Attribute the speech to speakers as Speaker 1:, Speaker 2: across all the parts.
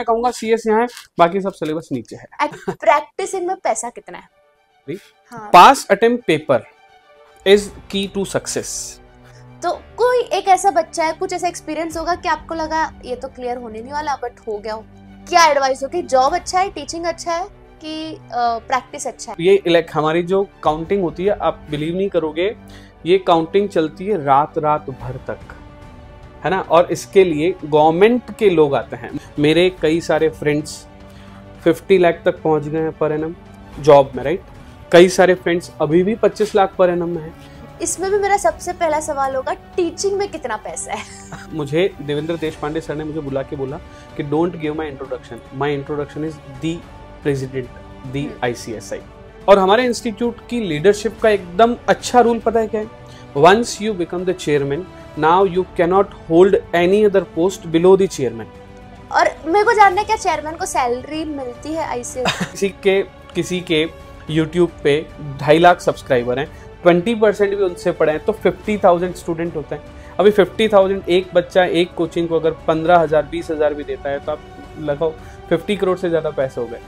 Speaker 1: मैं कहूंगा C S यहाँ बाकी सब सिलेबस नीचे है
Speaker 2: प्रैक्टिस इनमें पैसा कितना है past
Speaker 1: attempt paper is key to success
Speaker 2: तो कोई एक ऐसा बच्चा है कुछ ऐसा एक्सपीरियंस होगा कि आपको लगा ये तो क्लियर होने नहीं वाला बट हो गया हो क्या एडवाइस होगी जॉब अच्छा है टीचिंग अच्छा है कि प्रैक्टिस अच्छा है ये लाइक
Speaker 1: हमारी जो काउंटिंग होती है आप बिलीव नहीं करोगे ये काउंटिंग चलती है रात रात भर तक है ना और इसके लिए गवर्नमेंट के लोग आते हैं मेरे कई सारे फ्रेंड्स 50 लाख तक पहुंच गए हैं पर एनम जॉब में राइट कई सारे फ्रेंड्स अभी भी 25 लाख पर एनम में हैं
Speaker 2: इसमें भी मेरा सबसे पहला सवाल होगा टीचिंग में कितना पैसा है
Speaker 1: मुझे देवेंद्र देश पांडे सर ने मुझे बुला के बोला कि don't give my introduction my introduction is the president the I और हमारे इंस्टीट्यूट की लीडरशिप का एकदम अच्छा रूल पता है क्या है once you become the chairman now you cannot hold any other post below the chairman
Speaker 2: और मेरे को जानना है क्या चेयरमैन को सैलरी मिलती है ऐसे
Speaker 1: किसी के किसी के यूट्यूब पे ढाई लाख सब्सक्राइबर हैं ट्वेंटी परसेंट भी उनसे पढ़े हैं तो फिफ्टी थाउजेंड स्टूडेंट होते हैं अभी फिफ्टी थाउजेंड एक बच्चा एक कोचिंग को अगर पंद्रह हज़ार बीस हज़ार भी देता है तो आप लगाओ फिफ्टी करोड़ से ज़्यादा पैसे हो गए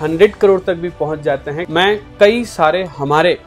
Speaker 1: हंड्रेड करोड़ तक भी पहुंच जाते हैं मैं कई सारे हमारे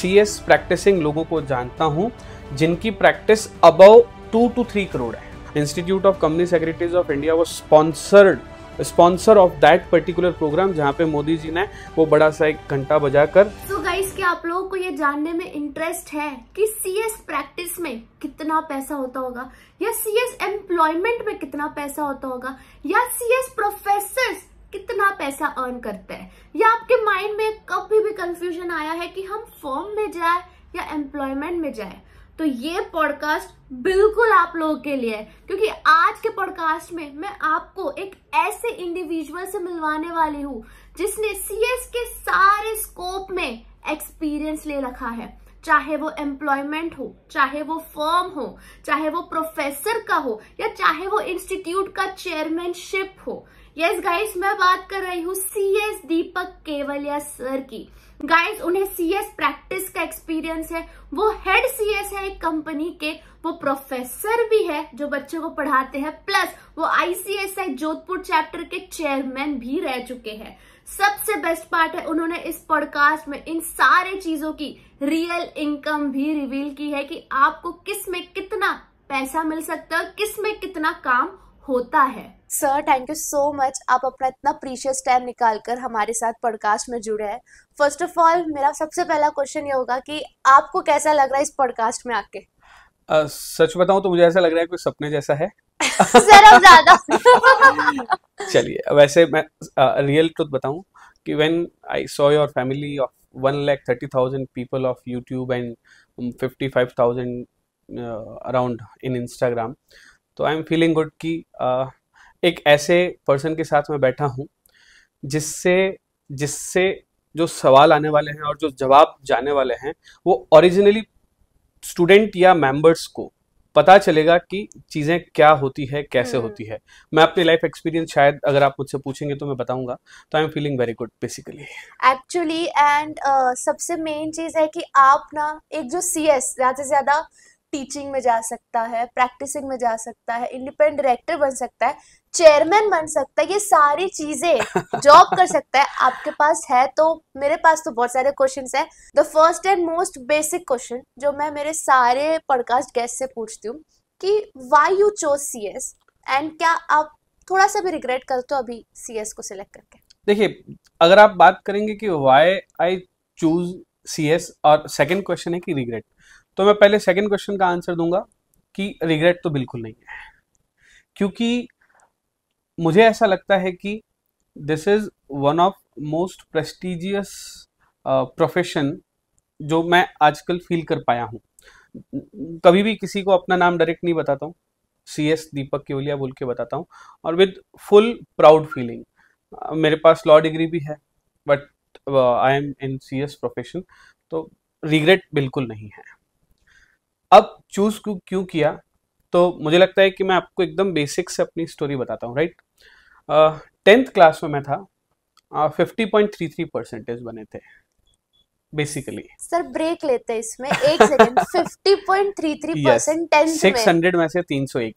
Speaker 1: सी एस प्रैक्टिसिंग लोगों को जानता हूँ जिनकी practice above two to three crore है institute of company secretaries of India वो sponsored sponsor of that particular programme जहाँ पे मोदी जी ने वो बड़ा सा एक घंटा कर
Speaker 2: तो गाइस क्या आप लोगों को ये जानने में इंटरेस्ट है कि सीएस प्रैक्टिस में कितना पैसा होता होगा या सीएस एम्प्लॉयमेंट में कितना पैसा होता होगा या सीएस प्रोफेसर कितना पैसा अर्न करते हैं या आपके माइंड में कभी भी कंफ्यूजन आया है कि हम फॉर्म में जाए या एम्प्लॉयमेंट में जाए तो ये पॉडकास्ट बिल्कुल आप लोगों के लिए है क्योंकि आज के पॉडकास्ट में मैं आपको एक ऐसे इंडिविजुअल से मिलवाने वाली हूँ जिसने सीएस के सारे स्कोप में एक्सपीरियंस ले रखा है चाहे वो एम्प्लॉयमेंट हो चाहे वो फर्म हो चाहे वो प्रोफेसर का हो या चाहे वो इंस्टीट्यूट का चेयरमैनशिप हो यस गाइस मैं बात कर रही हूँ सीएस दीपक केवलिया सर की गाइस उन्हें सीएस प्रैक्टिस का एक्सपीरियंस है वो हेड सीएस है एक कंपनी के वो प्रोफेसर भी है जो बच्चों को पढ़ाते हैं प्लस वो आईसीएसआई जोधपुर चैप्टर के चेयरमैन भी रह चुके हैं सबसे बेस्ट पार्ट है उन्होंने इस पॉडकास्ट में इन सारे चीजों की रियल इनकम भी रिवील की है कि आपको किस में कितना पैसा मिल सकता है किस में कितना काम होता है sir thank you so much आप अपना इतना प्रीशियस टाइम निकाल कर हमारे साथ पॉडकास्ट में जुड़े हैं फर्स्ट ऑफ ऑल मेरा सबसे पहला क्वेश्चन ये होगा कि आपको कैसा लग रहा है इस पॉडकास्ट में आके
Speaker 1: सच बताऊं तो मुझे ऐसा लग रहा है कोई सपने जैसा है ज्यादा चलिए वैसे मैं रियल ट्रुथ बताऊं कि when I saw your family of one lakh thirty thousand people of YouTube and fifty five thousand around in Instagram तो आई एम फीलिंग गुड कि uh, एक ऐसे पर्सन के साथ मैं बैठा हूँ जिससे जिससे जो सवाल आने वाले हैं और जो जवाब जाने वाले हैं वो ओरिजिनली स्टूडेंट या मेंबर्स को पता चलेगा कि चीज़ें क्या होती है कैसे हम्म। होती है मैं अपनी लाइफ एक्सपीरियंस शायद अगर आप मुझसे पूछेंगे तो मैं बताऊंगा तो I am feeling very good basically
Speaker 2: actually and सबसे मेन चीज़ है कि आप ना एक जो सी एस ज़्यादा से ज़्यादा टीचिंग में जा सकता है प्रैक्टिसिंग में जा सकता है इंडिपेंडेंट डायरेक्टर बन सकता है चेयरमैन बन सकता है ये सारी चीजें जॉब कर सकता है आपके पास है तो मेरे पास तो बहुत सारे क्वेश्चन है the first and most basic question जो मैं मेरे सारे पॉडकास्ट गेस्ट से पूछती हूँ कि why you chose C S and क्या आप थोड़ा सा भी रिग्रेट करते हो अभी सी एस को सिलेक्ट करके
Speaker 1: देखिए अगर आप बात करेंगे कि why I choose C S और सेकेंड क्वेश्चन है कि रिग्रेट तो मैं पहले सेकेंड क्वेश्चन का आंसर दूंगा कि रिग्रेट तो बिल्कुल नहीं है क्योंकि मुझे ऐसा लगता है कि this is one of most prestigious profession जो मैं आजकल फील कर पाया हूँ कभी भी किसी को अपना नाम डायरेक्ट नहीं बताता हूँ सी एस दीपक केवलिया बोल के बताता हूँ और विद फुल प्राउड फीलिंग मेरे पास लॉ डिग्री भी है but I am in C S profession तो रिग्रेट बिल्कुल नहीं है अब चूज क्यों किया तो मुझे लगता है कि मैं आपको एकदम बेसिक से अपनी स्टोरी बताता हूँ राइट टेंथ क्लास में मैं था fifty point three three percentage बने थे बेसिकली
Speaker 2: सर ब्रेक लेते हैं इसमें एक सेकंड 50.33 परसेंट
Speaker 1: में में से 301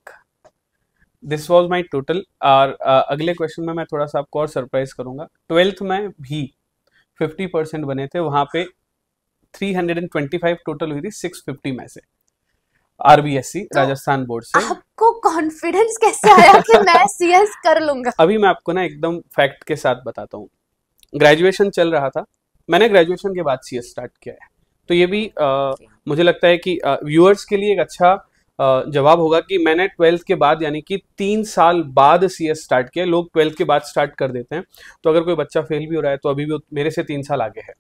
Speaker 1: दिस वाज माय टोटल और अगले क्वेश्चन में मैं थोड़ा सा आपको और सरप्राइज करूंगा ट्वेल्थ में भी 50 परसेंट बने थे वहां पे 325 टोटल हुई थी 650 में से आरबीएससी तो राजस्थान बोर्ड से
Speaker 2: आपको कॉन्फिडेंस कैसे आया कि मैं सीएस कर लूंगा
Speaker 1: अभी मैं आपको ना एकदम फैक्ट के साथ बताता हूँ ग्रेजुएशन चल रहा था मैंने ग्रेजुएशन के बाद सीएस स्टार्ट किया है तो ये भी आ, मुझे लगता है कि व्यूअर्स के लिए एक अच्छा जवाब होगा कि मैंने ट्वेल्थ के बाद यानी कि तीन साल बाद सी स्टार्ट किया लोग ट्वेल्थ के बाद स्टार्ट कर देते हैं तो अगर कोई बच्चा फेल भी हो रहा है तो अभी भी मेरे से तीन साल आगे है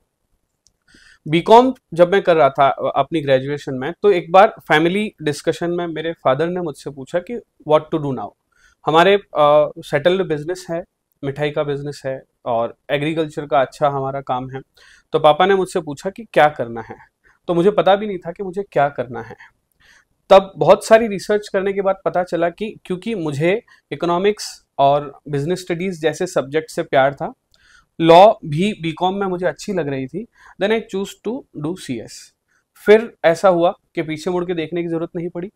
Speaker 1: बीकॉम जब मैं कर रहा था अपनी ग्रेजुएशन में तो एक बार फैमिली डिस्कशन में मेरे फादर ने मुझसे पूछा कि व्हाट टू डू नाउ हमारे सेटल्ड uh, बिजनेस है मिठाई का बिजनेस है और एग्रीकल्चर का अच्छा हमारा काम है तो पापा ने मुझसे पूछा कि क्या करना है तो मुझे पता भी नहीं था कि मुझे क्या करना है तब बहुत सारी रिसर्च करने के बाद पता चला कि क्योंकि मुझे इकोनॉमिक्स और बिजनेस स्टडीज़ जैसे सब्जेक्ट से प्यार था लॉ भी बी में मुझे अच्छी लग रही थी then I choose to do C फिर ऐसा हुआ कि पीछे मुड़ के देखने की ज़रूरत नहीं पड़ी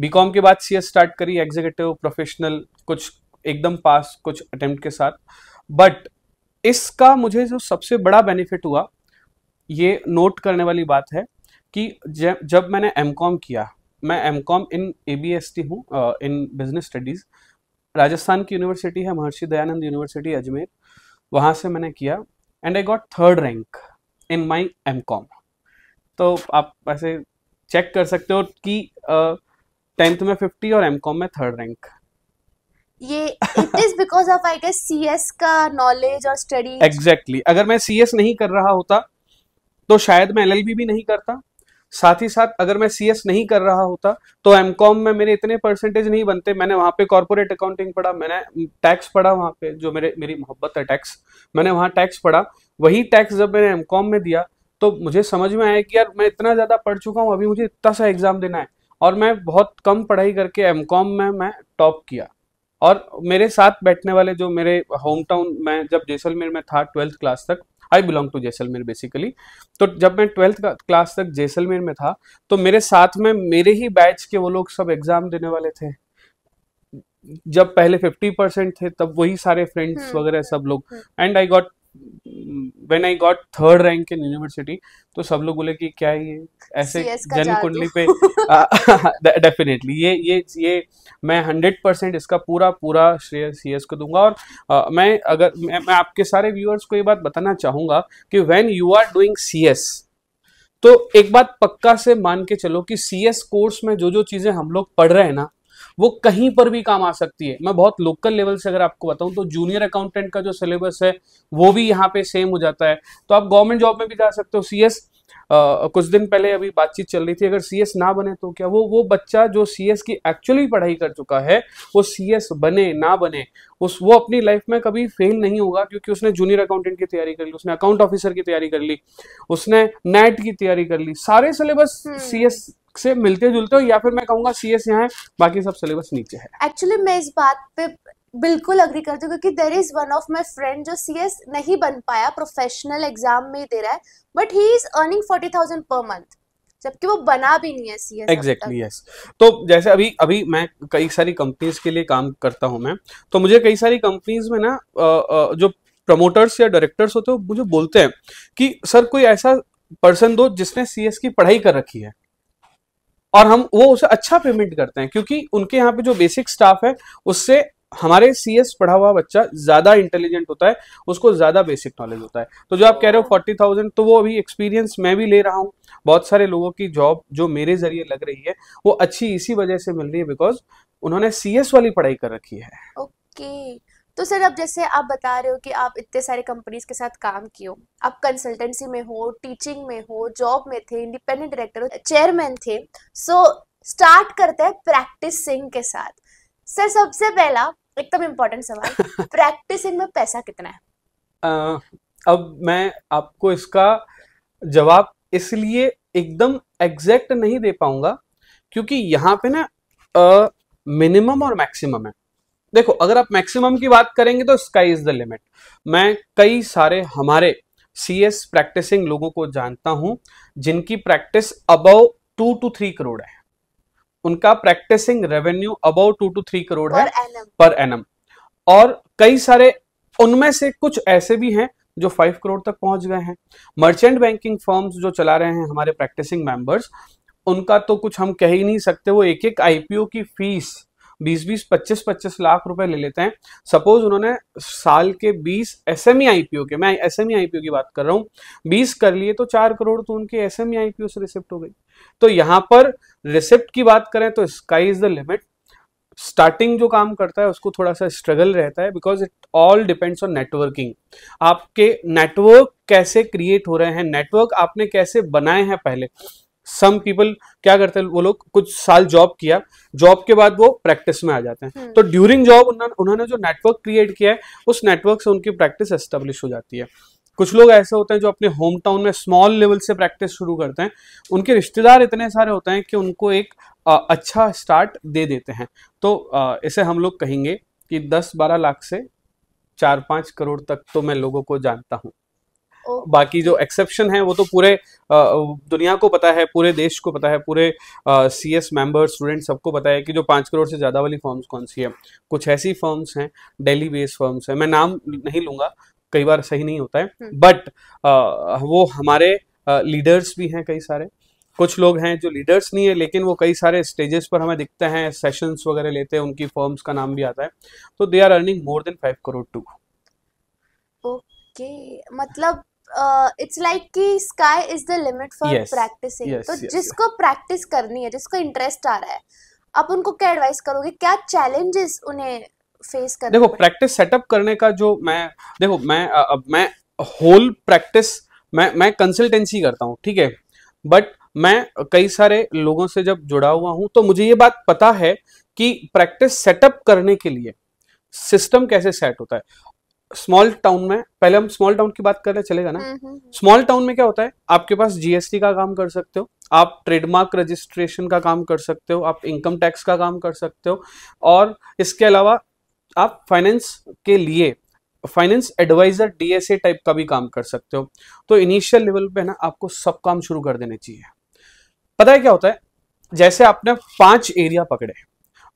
Speaker 1: बीकॉम के बाद सी स्टार्ट करी एग्जीक्यूटिव प्रोफेशनल कुछ एकदम पास कुछ अटेम्प्ट के साथ बट इसका मुझे जो सबसे बड़ा बेनिफिट हुआ ये नोट करने वाली बात है कि जब मैंने एम कॉम किया मैं M com in A B S T हूँ इन बिजनेस स्टडीज़ राजस्थान की यूनिवर्सिटी है महर्षि दयानंद यूनिवर्सिटी अजमेर वहाँ से मैंने किया and I got third rank in my M com तो आप ऐसे चेक कर सकते हो कि टेंथ में फिफ्टी और एम कॉम में थर्ड रैंक
Speaker 2: ये it is because of I guess CS का नॉलेज और स्टडी
Speaker 1: एग्जैक्टली exactly. अगर मैं सीएस नहीं कर रहा होता तो शायद मैं एलएलबी भी नहीं करता साथ ही साथ अगर मैं सीएस नहीं कर रहा होता तो एम कॉम में मेरे इतने परसेंटेज नहीं बनते मैंने वहाँ पे कॉर्पोरेट अकाउंटिंग पढ़ा मैंने टैक्स पढ़ा वहाँ पे जो मेरे मेरी मोहब्बत है टैक्स मैंने वहाँ टैक्स पढ़ा वही टैक्स जब मैंने एम कॉम में दिया तो मुझे समझ में आया कि यार मैं इतना ज़्यादा पढ़ चुका हूँ अभी मुझे इतना सा एग्ज़ाम देना है और मैं बहुत कम पढ़ाई करके एम कॉम में मैं टॉप किया और मेरे साथ बैठने वाले जो मेरे होम टाउन में जब जैसलमेर में था ट्वेल्थ क्लास तक I belong to Jaisalmer basically तो जब मैं ट्वेल्थ क्लास तक जैसलमेर में था तो मेरे साथ में मेरे ही बैच के वो लोग सब एग्जाम देने वाले थे जब पहले फिफ्टी परसेंट थे तब वही सारे फ्रेंड्स हम्म, वगैरह सब लोग and I got when I got third rank in university तो सब लोग बोले कि क्या ये ऐसे जन कुंडली पे डेफिनेटली ये ये ये मैं हंड्रेड परसेंट इसका पूरा पूरा श्रेय सी को दूंगा और आ, मैं अगर मैं, मैं आपके सारे व्यूअर्स को ये बात बताना चाहूंगा कि when you are doing C तो एक बात पक्का से मान के चलो कि सी कोर्स में जो जो चीजें हम लोग पढ़ रहे हैं ना वो कहीं पर भी काम आ सकती है मैं बहुत लोकल लेवल से अगर आपको बताऊं तो जूनियर अकाउंटेंट का जो सिलेबस है वो भी यहाँ पे सेम हो जाता है तो आप गवर्नमेंट जॉब में भी जा सकते हो सी Uh, कुछ दिन पहले अभी बातचीत चल रही थी अगर सीएस ना बने तो क्या वो वो बच्चा जो सीएस की एक्चुअली पढ़ाई कर चुका है वो सीएस बने ना बने उस वो अपनी लाइफ में कभी फेल नहीं होगा क्योंकि उसने जूनियर अकाउंटेंट की तैयारी कर ली उसने अकाउंट ऑफिसर की तैयारी कर ली उसने नेट की तैयारी कर ली सारे सिलेबस सीएस हम्म। से मिलते जुलते हो या फिर मैं कहूंगा सी एस यहाँ है बाकी सब सिलेबस नीचे है
Speaker 2: एक्चुअली मैं इस बात पे बिल्कुल अग्री करती हूँ क्योंकि there is one of my friend जो सी एस नहीं बन पाया प्रोफेशनल एग्जाम में दे रहा है but he is earning forty thousand per month जबकि वो बना भी नहीं है सी एस एग्जैक्टली
Speaker 1: यस तो जैसे अभी अभी मैं कई सारी कंपनीज के लिए काम करता हूँ मैं तो मुझे कई सारी कंपनीज में ना जो प्रमोटर्स या डायरेक्टर्स होते हैं मुझे बोलते हैं कि सर कोई ऐसा पर्सन दो जिसने सी की पढ़ाई कर रखी है और हम वो उसे अच्छा पेमेंट करते हैं क्योंकि उनके यहाँ पे जो बेसिक स्टाफ है उससे हमारे सी एस पढ़ा हुआ बच्चा ज्यादा इंटेलिजेंट होता है उसको ज्यादा बेसिक नॉलेज होता है तो जो आप कह रहे हो फोर्टी थाउजेंड तो वो अभी एक्सपीरियंस मैं भी ले रहा हूँ बहुत सारे लोगों की जॉब जो मेरे जरिए लग रही है वो अच्छी इसी वजह से मिल रही है बिकॉज उन्होंने सी एस वाली पढ़ाई कर रखी है
Speaker 2: ओके okay. तो सर अब जैसे आप बता रहे हो कि आप इतने सारे कंपनीज के साथ काम किए हो आप कंसल्टेंसी में हो टीचिंग में हो जॉब में थे इंडिपेंडेंट डायरेक्टर हो चेयरमैन थे सो स्टार्ट करते हैं प्रैक्टिसिंग के साथ सर सबसे पहला एकदम इम्पोर्टेंट सवाल प्रैक्टिसिंग में पैसा कितना है
Speaker 1: आ, अब मैं आपको इसका जवाब इसलिए एकदम एग्जैक्ट नहीं दे पाऊंगा क्योंकि यहाँ पे ना मिनिमम और मैक्सिमम है देखो अगर आप मैक्सिमम की बात करेंगे तो स्काई इज द लिमिट मैं कई सारे हमारे सी एस प्रैक्टिसिंग लोगों को जानता हूं जिनकी प्रैक्टिस अब टू टू थ्री करोड़ है उनका practicing revenue about two to three crore है पर एनम और कई सारे उनमें से कुछ ऐसे भी हैं जो फाइव करोड़ तक पहुंच गए हैं मर्चेंट बैंकिंग फर्म्स जो चला रहे हैं हमारे प्रैक्टिसिंग मेंबर्स उनका तो कुछ हम कह ही नहीं सकते वो एक एक आईपीओ की फीस बीस बीस पच्चीस पच्चीस लाख रुपए ले लेते हैं सपोज उन्होंने साल के बीस एस एम आईपीओ के मैं एस एम आईपीओ की बात कर रहा हूँ बीस कर लिए तो चार करोड़ तो उनके एस एम आईपीओ से रिसिप्ट हो गई तो यहाँ पर रिसिप्ट की बात करें तो sky is the limit starting जो काम करता है उसको थोड़ा सा स्ट्रगल रहता है because it all depends on networking आपके नेटवर्क कैसे क्रिएट हो रहे हैं नेटवर्क आपने कैसे बनाए हैं पहले सम पीपल क्या करते हैं वो लोग कुछ साल जॉब किया जॉब के बाद वो प्रैक्टिस में आ जाते हैं हम्म। तो ड्यूरिंग जॉब उन्होंने जो नेटवर्क क्रिएट किया है उस नेटवर्क से उनकी प्रैक्टिस एस्टेब्लिश हो जाती है कुछ लोग ऐसे होते हैं जो अपने होम टाउन में स्मॉल लेवल से प्रैक्टिस शुरू करते हैं उनके रिश्तेदार इतने सारे होते हैं कि उनको एक आ, अच्छा स्टार्ट दे देते हैं तो आ, इसे हम लोग कहेंगे कि 10-12 लाख से चार पाँच करोड़ तक तो मैं लोगों को जानता हूँ बाकी जो एक्सेप्शन है वो तो पूरे दुनिया को पता है पूरे देश को पता है पूरे सी एस मेम्बर स्टूडेंट सबको पता है कि जो पाँच करोड़ से ज़्यादा वाली फॉर्म्स कौन सी है कुछ ऐसी फॉर्म्स हैं डेली बेस्ड फॉर्म्स हैं मैं नाम नहीं लूँगा कई बार सही नहीं होता है बट हम्म। वो हमारे लीडर्स भी हैं कई सारे कुछ लोग हैं जो लीडर्स नहीं है लेकिन वो कई सारे स्टेजेस पर हमें दिखते हैं सेशंस वगैरह लेते हैं उनकी फॉर्म्स का नाम भी आता है तो they are earning more than five crore to
Speaker 2: okay मतलब इट्स uh, लाइक कि sky is the limit for practicing तो yes, जिसको प्रैक्टिस करनी है जिसको इंटरेस्ट आ रहा है आप उनको क्या एडवाइस करोगे क्या चैलेंजेस उन्हें फेस करने देखो
Speaker 1: प्रैक्टिस सेटअप करने का जो मैं देखो मैं अब मैं होल प्रैक्टिस मैं मैं कंसल्टेंसी करता हूँ ठीक है बट मैं कई सारे लोगों से जब जुड़ा हुआ हूँ तो मुझे ये बात पता है कि प्रैक्टिस सेटअप करने के लिए सिस्टम कैसे सेट होता है स्मॉल टाउन में पहले हम स्मॉल टाउन की बात कर रहे चलेगा ना स्मॉल हम्म, टाउन हम्म, हम्म। में क्या होता है आपके पास जीएसटी का काम कर सकते हो आप ट्रेडमार्क रजिस्ट्रेशन का काम कर सकते हो आप इनकम टैक्स का काम कर सकते हो और इसके अलावा आप फाइनेंस के लिए फाइनेंस एडवाइजर डीएसए टाइप का भी काम कर सकते हो तो इनिशियल लेवल पे ना आपको सब काम शुरू कर देने चाहिए पता है क्या होता है जैसे आपने पांच एरिया पकड़े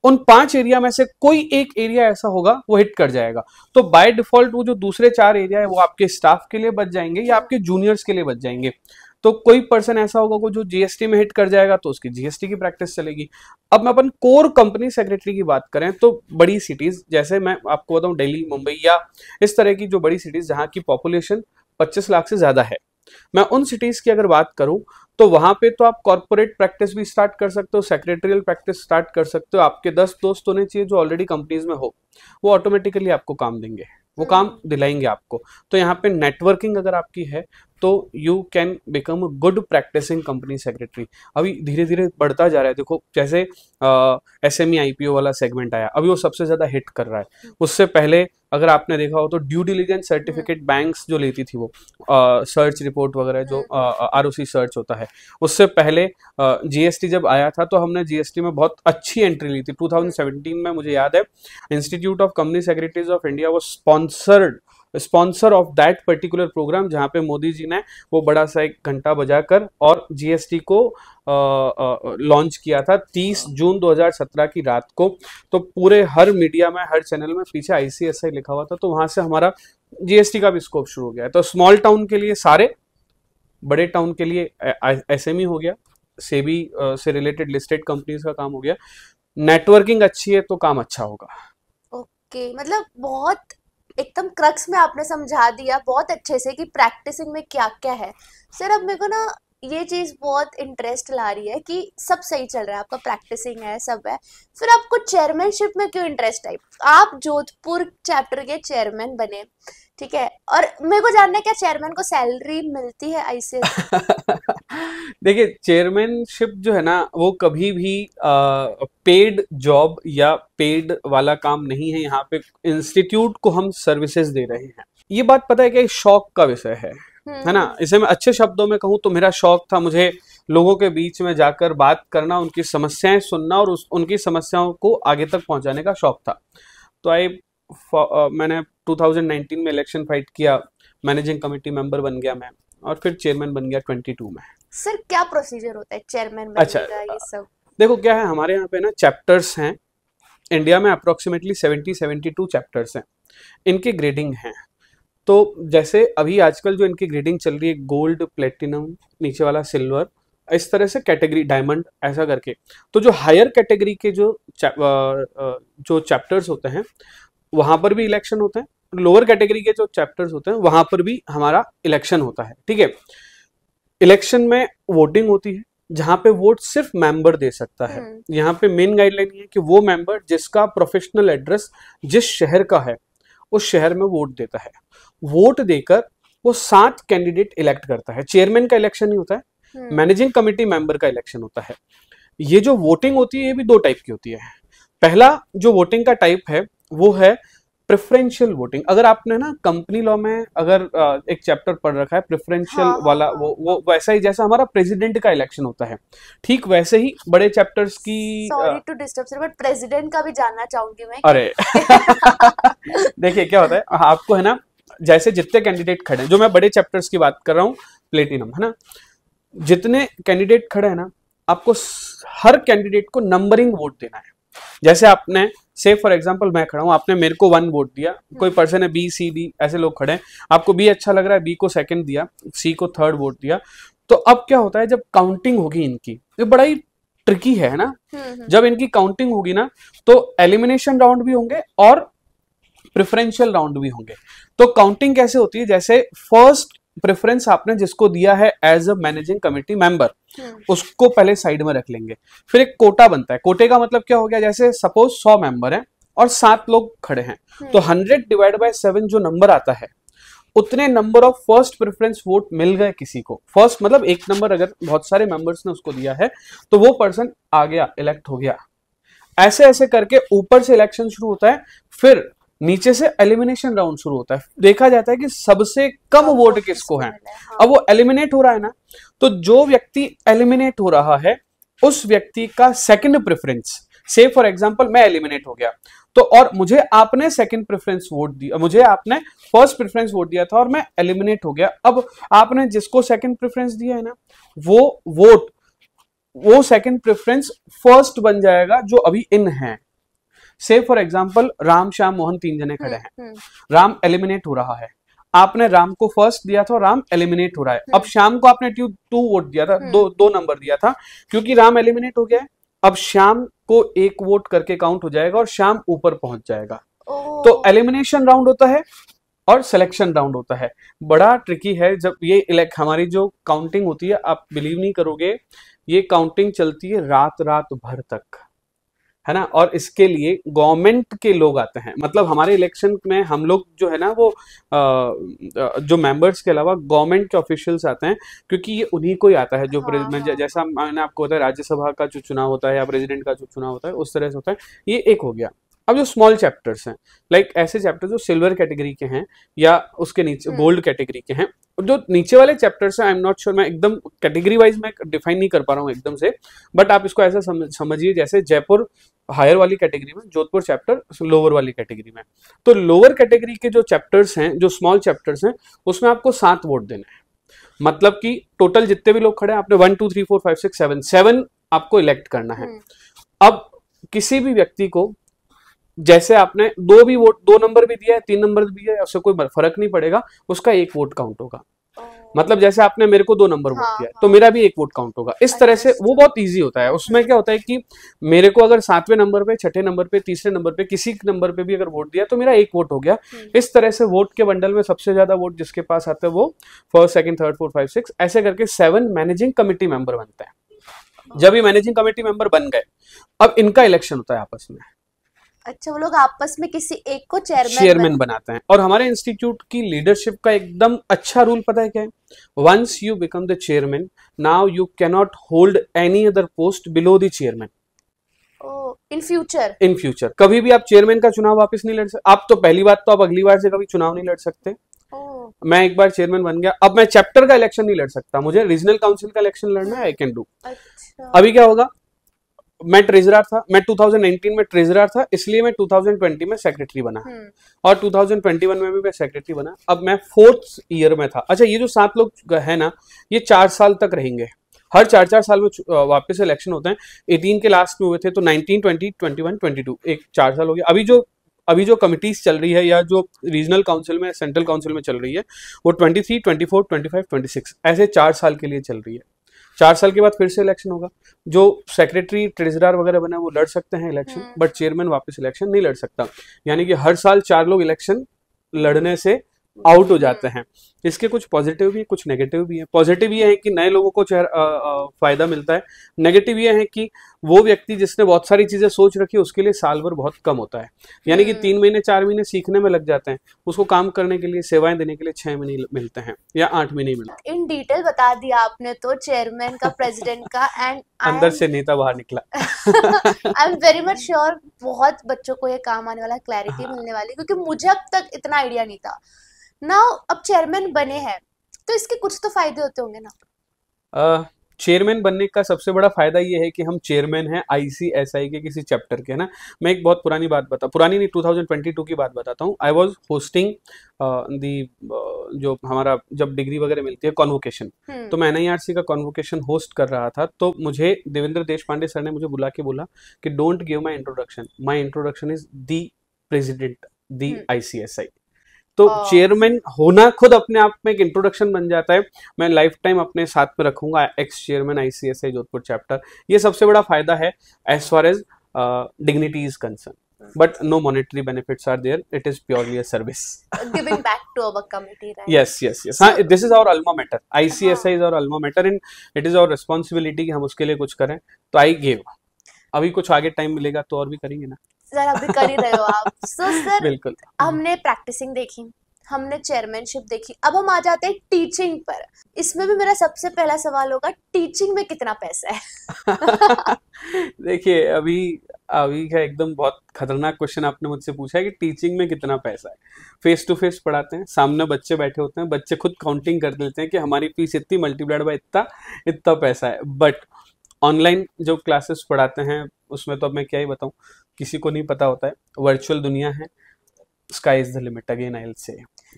Speaker 1: उन पांच एरिया में से कोई एक एरिया ऐसा होगा वो हिट कर जाएगा तो बाय डिफॉल्ट वो जो दूसरे चार एरिया है वो आपके स्टाफ के लिए बच जाएंगे या आपके जूनियर्स के लिए बच जाएंगे तो कोई पर्सन ऐसा होगा को जो जीएसटी में हिट कर जाएगा तो उसकी जीएसटी की प्रैक्टिस चलेगी अब मैं अपन कोर कंपनी सेक्रेटरी की बात करें तो बड़ी सिटीज जैसे मैं आपको बताऊं दिल्ली मुंबई या इस तरह की जो बड़ी सिटीज जहां की पॉपुलेशन 25 लाख से ज्यादा है मैं उन सिटीज़ की अगर बात करूं तो वहां पे तो आप कॉर्पोरेट प्रैक्टिस भी स्टार्ट कर सकते हो सेक्रेटरियल प्रैक्टिस स्टार्ट कर सकते हो आपके दस दोस्त होने चाहिए जो ऑलरेडी कंपनीज में हो वो ऑटोमेटिकली आपको काम देंगे वो हम्म। काम दिलाएंगे आपको तो यहाँ पे नेटवर्किंग अगर आपकी है तो you can become a good practicing company secretary अभी धीरे धीरे बढ़ता जा रहा है देखो जैसे S M E I P O वाला सेगमेंट आया अभी वो सबसे ज़्यादा हिट कर रहा है हम्म। उससे पहले अगर आपने देखा हो तो ड्यू डिलीजेंस सर्टिफिकेट बैंक्स जो लेती थी वो सर्च रिपोर्ट वगैरह जो आर ओ सी सर्च होता है उससे पहले जीएसटी जब आया था तो हमने जीएसटी में बहुत अच्छी एंट्री ली थी टू थाउजेंड सेवेंटीन में मुझे याद है institute of company secretaries of India वो sponsored sponsor of that particular programme जहाँ पे मोदी जी ने वो बड़ा सा एक घंटा बजाकर और जीएसटी को लॉन्च किया था 30 जून 2017 की रात को तो पूरे हर मीडिया में हर चैनल में पीछे आईसीएसआई लिखा हुआ था तो वहां से हमारा जीएसटी का भी स्कोप शुरू हो गया तो स्मॉल टाउन के लिए सारे बड़े टाउन के लिए एस e हो गया सेबी से रिलेटेड लिस्टेड कंपनीज का काम हो गया नेटवर्किंग अच्छी है तो काम अच्छा होगा
Speaker 2: ओके okay, मतलब बहुत एकदम क्रक्स में आपने समझा दिया बहुत अच्छे से कि प्रैक्टिसिंग में क्या क्या है सर अब मेरे को ना ये चीज़ बहुत इंटरेस्ट ला रही है कि सब सही चल रहा है आपका प्रैक्टिसिंग है सब है फिर आपको चेयरमैनशिप में क्यों इंटरेस्ट आई आप जोधपुर चैप्टर के चेयरमैन बने ठीक है और मेरे को जानना है क्या चेयरमैन को सैलरी मिलती है ऐसे
Speaker 1: देखिए चेयरमैनशिप जो है ना वो कभी भी पेड जॉब या पेड वाला काम नहीं है यहाँ पे इंस्टीट्यूट को हम सर्विसेज दे रहे हैं ये बात पता है क्या शौक का विषय है हम्म। है ना इसे मैं अच्छे शब्दों में कहूँ तो मेरा शौक था मुझे लोगों के बीच में जाकर बात करना उनकी समस्याएं सुनना और उस उनकी समस्याओं को आगे तक पहुंचाने का शौक था तो आई मैंने 2019 में इलेक्शन फाइट किया मैनेजिंग कमेटी मेंबर बन गया मैं और फिर चेयरमैन बन गया 22 में
Speaker 2: सर क्या प्रोसीजर होता है चेयरमैन अच्छा ये सब
Speaker 1: देखो क्या है हमारे यहाँ पे ना चैप्टर्स हैं इंडिया में अप्रोक्सीमेटली 70 72 चैप्टर्स हैं इनकी ग्रेडिंग है तो जैसे अभी आजकल जो इनकी ग्रेडिंग चल रही है गोल्ड प्लेटिनम नीचे वाला सिल्वर इस तरह से कैटेगरी डायमंड ऐसा करके तो जो हायर कैटेगरी के जो चा, जो चैप्टर्स होते हैं वहाँ पर भी इलेक्शन होते हैं लोअर कैटेगरी के जो चैप्टर्स होते हैं वहां पर भी हमारा इलेक्शन होता है ठीक है इलेक्शन में वोटिंग होती है जहां पे वोट सिर्फ मेंबर दे सकता है हम्म। यहाँ पे मेन गाइडलाइन ये है कि वो मेंबर जिसका प्रोफेशनल एड्रेस जिस शहर का है उस शहर में वोट देता है वोट देकर वो सात कैंडिडेट इलेक्ट करता है चेयरमैन का इलेक्शन नहीं होता है मैनेजिंग कमेटी मेंबर का इलेक्शन होता है ये जो वोटिंग होती है ये भी दो टाइप की होती है पहला जो वोटिंग का टाइप है वो है प्रेफरेंशियल वोटिंग अगर आपने ना कंपनी लॉ में अगर एक चैप्टर पढ़ रखा है प्रेफरेंशियल हाँ, वाला हाँ, वो हाँ। वो वैसा ही जैसा हमारा प्रेसिडेंट का इलेक्शन होता है ठीक वैसे ही बड़े चैप्टर्स की sorry
Speaker 2: to disturb sir but president का भी जानना चाहूंगी मैं
Speaker 1: अरे देखिए क्या होता है आपको है ना जैसे जितने कैंडिडेट खड़े हैं जो मैं बड़े चैप्टर्स की बात कर रहा हूँ प्लेटिनम है ना जितने कैंडिडेट खड़े हैं ना आपको हर कैंडिडेट को नंबरिंग वोट देना है जैसे आपने से फॉर एग्जाम्पल मैं खड़ा हूँ आपने मेरे को वन वोट दिया हाँ। कोई पर्सन है बी सी डी ऐसे लोग खड़े हैं आपको बी अच्छा लग रहा है बी को सेकंड दिया सी को थर्ड वोट दिया तो अब क्या होता है जब काउंटिंग होगी इनकी ये बड़ा ही ट्रिकी है ना हम्म, हम्म। जब इनकी काउंटिंग होगी ना तो एलिमिनेशन राउंड भी होंगे और प्रिफरेंशियल राउंड भी होंगे तो काउंटिंग कैसे होती है जैसे फर्स्ट प्रेफरेंस आपने जिसको दिया है as a managing committee member उसको पहले साइड में रख लेंगे फिर एक कोटा बनता है कोटे का मतलब क्या हो गया जैसे सपोज सौ मेंबर हैं और सात लोग खड़े हैं हाँ। तो हंड्रेड डिवाइड बाय सेवन जो नंबर आता है उतने number of first preference vote मिल गए किसी को फर्स्ट मतलब एक नंबर अगर बहुत सारे मेंबर्स ने उसको दिया है तो वो पर्सन आ गया इलेक्ट हो गया ऐसे ऐसे करके ऊपर से इलेक्शन शुरू होता है फिर नीचे से एलिमिनेशन राउंड शुरू होता है देखा जाता है कि सबसे कम वोट किसको है हाँ। अब वो एलिमिनेट हो रहा है ना तो जो व्यक्ति एलिमिनेट हो रहा है उस व्यक्ति का सेकंड प्रेफरेंस से फॉर एग्जाम्पल मैं एलिमिनेट हो गया तो और मुझे आपने सेकंड प्रेफरेंस वोट दिया मुझे आपने फर्स्ट प्रेफरेंस वोट दिया था और मैं एलिमिनेट हो गया अब आपने जिसको सेकंड प्रेफरेंस दिया है ना वो वोट वो सेकंड प्रेफरेंस फर्स्ट बन जाएगा जो अभी इन है से फॉर एग्जाम्पल राम श्याम मोहन तीन जने खड़े हम्म, हैं राम हम्म। एलिमिनेट हो रहा है आपने राम को फर्स्ट दिया था और राम एलिमिनेट हो रहा है अब श्याम हम्म। को आपने ट्यू टू वोट दिया था दो दो नंबर दिया था क्योंकि राम एलिमिनेट हो गया है अब शाम को एक वोट करके काउंट हो जाएगा और शाम ऊपर पहुंच जाएगा तो एलिमिनेशन राउंड होता है और सिलेक्शन राउंड होता है बड़ा ट्रिकी है जब ये इलेक्ट हमारी जो काउंटिंग होती है आप बिलीव नहीं करोगे ये काउंटिंग चलती है रात रात भर तक है ना और इसके लिए गवर्नमेंट के लोग आते हैं मतलब हमारे इलेक्शन में हम लोग जो है ना वो आ, जो मेंबर्स के अलावा गवर्नमेंट के ऑफिशियल्स आते हैं क्योंकि ये उन्हीं को ही आता है जो हाँ, हाँ. जैसा मैंने आपको बताया राज्यसभा का जो चुनाव होता है या प्रेसिडेंट का जो चुनाव होता है उस तरह से होता है ये एक हो गया अब जो स्मॉल चैप्टर्स हैं लाइक ऐसे चैप्टर जो सिल्वर कैटेगरी के हैं या उसके नीचे गोल्ड हम्म। कैटेगरी के हैं जो नीचे वाले चैप्टर्स हैं आई एम नॉट श्योर मैं एकदम कैटेगरी वाइज मैं डिफाइन नहीं कर पा रहा हूँ एकदम से बट आप इसको ऐसा समझिए जैसे जयपुर हायर वाली कैटेगरी में जोधपुर चैप्टर लोअर वाली कैटेगरी में तो लोअर कैटेगरी के जो चैप्टर्स हैं जो स्मॉल चैप्टर्स हैं उसमें आपको सात वोट देने हैं मतलब कि टोटल जितने भी लोग खड़े हैं आपने one two three four five six seven seven आपको इलेक्ट करना है हम्म। अब किसी भी व्यक्ति को जैसे आपने दो भी वोट दो नंबर भी दिया है तीन नंबर भी दिया है उससे कोई फर्क नहीं पड़ेगा उसका एक वोट काउंट होगा मतलब जैसे आपने मेरे को दो नंबर वोट हाँ, दिया हाँ। तो मेरा भी एक वोट काउंट होगा इस तरह से वो बहुत इजी होता है उसमें क्या होता है कि मेरे को अगर सातवें नंबर पे छठे नंबर पे तीसरे नंबर पे किसी नंबर पे भी अगर वोट दिया तो मेरा एक वोट हो गया हम्म। इस तरह से वोट के बंडल में सबसे ज्यादा वोट जिसके पास आते हैं वो first second third fourth five six ऐसे करके सेवन मैनेजिंग कमेटी मेंबर बनते हैं जब ये मैनेजिंग कमेटी मेंबर बन गए अब इनका इलेक्शन होता है आपस में
Speaker 2: अच्छा वो लोग आपस में किसी एक को चेयरमैन चेयरमैन
Speaker 1: बनाते हैं और हमारे इंस्टीट्यूट की लीडरशिप का एकदम अच्छा रूल पता है क्या है once you become the chairman now you cannot hold any other post below the chairman
Speaker 2: in future
Speaker 1: in future कभी भी आप चेयरमैन का चुनाव वापस नहीं लड़ सकते आप तो पहली बार तो आप अगली बार से कभी चुनाव नहीं लड़ सकते मैं एक बार चेयरमैन बन गया अब मैं चैप्टर का इलेक्शन नहीं लड़ सकता मुझे रीजनल काउंसिल का इलेक्शन लड़ना है आई कैन डू अभी क्या होगा मैं ट्रेजरार था मैं 2019 में ट्रेजरार था इसलिए मैं 2020 में सेक्रेटरी बना हम्म। और 2021 में भी मैं सेक्रेटरी बना अब मैं फोर्थ ईयर में था अच्छा ये जो सात लोग है ना ये चार साल तक रहेंगे हर चार चार साल में वापस इलेक्शन होते हैं एटीन के लास्ट में हुए थे तो nineteen twenty twenty one twenty two एक चार साल हो गया अभी जो अभी जो कमिटीज चल रही है या जो रीजनल काउंसिल में सेंट्रल काउंसिल में चल रही है वो twenty three twenty four twenty five twenty six ऐसे चार साल के लिए चल रही है चार साल के बाद फिर से इलेक्शन होगा जो सेक्रेटरी ट्रेजरार वगैरह बना वो लड़ सकते हैं इलेक्शन बट चेयरमैन वापस इलेक्शन नहीं लड़ सकता यानी कि हर साल चार लोग इलेक्शन लड़ने से आउट हो जाते हैं इसके कुछ पॉजिटिव भी कुछ नेगेटिव भी हैं पॉजिटिव ये है कि नए लोगों को फायदा मिलता है नेगेटिव ये है कि वो व्यक्ति जिसने बहुत सारी चीजें सोच रखी उसके लिए साल भर बहुत कम होता है यानी कि तीन महीने चार महीने सीखने में लग जाते हैं उसको काम करने के लिए सेवाएं देने के लिए छह महीने मिलते हैं या आठ महीने मिलते
Speaker 2: इन डिटेल बता दिया आपने तो चेयरमैन का प्रेसिडेंट का एंड अंदर से
Speaker 1: नेता बाहर निकला
Speaker 2: I am very much sure बहुत बच्चों को ये काम आने वाला क्लैरिटी हाँ। मिलने वाली क्योंकि मुझे अब तक इतना आइडिया नहीं था ना अब चेयरमैन बने हैं तो इसके कुछ तो फायदे होते होंगे
Speaker 1: ना चेयरमैन बनने का सबसे बड़ा फायदा ये है कि हम चेयरमैन हैं आईसीएसआई के किसी चैप्टर के है ना मैं एक बहुत पुरानी बात बता पुरानी नहीं 2022 की बात बताता हूँ आई वॉज होस्टिंग दी जो हमारा जब डिग्री वगैरह मिलती है कॉन्वोकेशन हम्म। तो मैं एन का कॉन्वोकेशन होस्ट कर रहा था तो मुझे देवेंद्र देश पांडे सर ने मुझे बुला के बोला कि don't give my introduction my introduction is the president the ICSI तो चेयरमैन होना खुद अपने आप में एक इंट्रोडक्शन बन जाता है मैं लाइफ टाइम अपने साथ में रखूंगा ex chairman ICSI Jodhpur chapter ये सबसे बड़ा फायदा है as far as dignity is concern but no monetary benefits are there it is purely a service
Speaker 2: giving back to our committee right
Speaker 1: yes yes yes so, this is our alma mater icsi हाँ. is our alma mater and it is our responsibility कि हम उसके लिए कुछ करें तो I gave अभी कुछ आगे टाइम मिलेगा तो और भी करेंगे ना
Speaker 2: सर अभी कर ही रहे हो आप सो so, सर बिल्कुल हमने प्रैक्टिसिंग देखी हमने चेयरमैनशिप देखी अब हम आ जाते हैं टीचिंग पर इसमें भी मेरा सबसे पहला सवाल होगा टीचिंग में कितना पैसा है
Speaker 1: देखिए अभी अभी का एकदम बहुत खतरनाक क्वेश्चन आपने मुझसे पूछा है कि टीचिंग में कितना पैसा है फेस टू फेस पढ़ाते हैं सामने बच्चे बैठे होते हैं बच्चे खुद काउंटिंग कर देते हैं कि हमारी फीस इतनी मल्टीप्लाइड बाय इतना इतना पैसा है बट ऑनलाइन जो क्लासेस पढ़ाते हैं उसमें तो अब मैं क्या ही बताऊँ किसी को नहीं पता होता है वर्चुअल दुनिया है sky is the limit again I say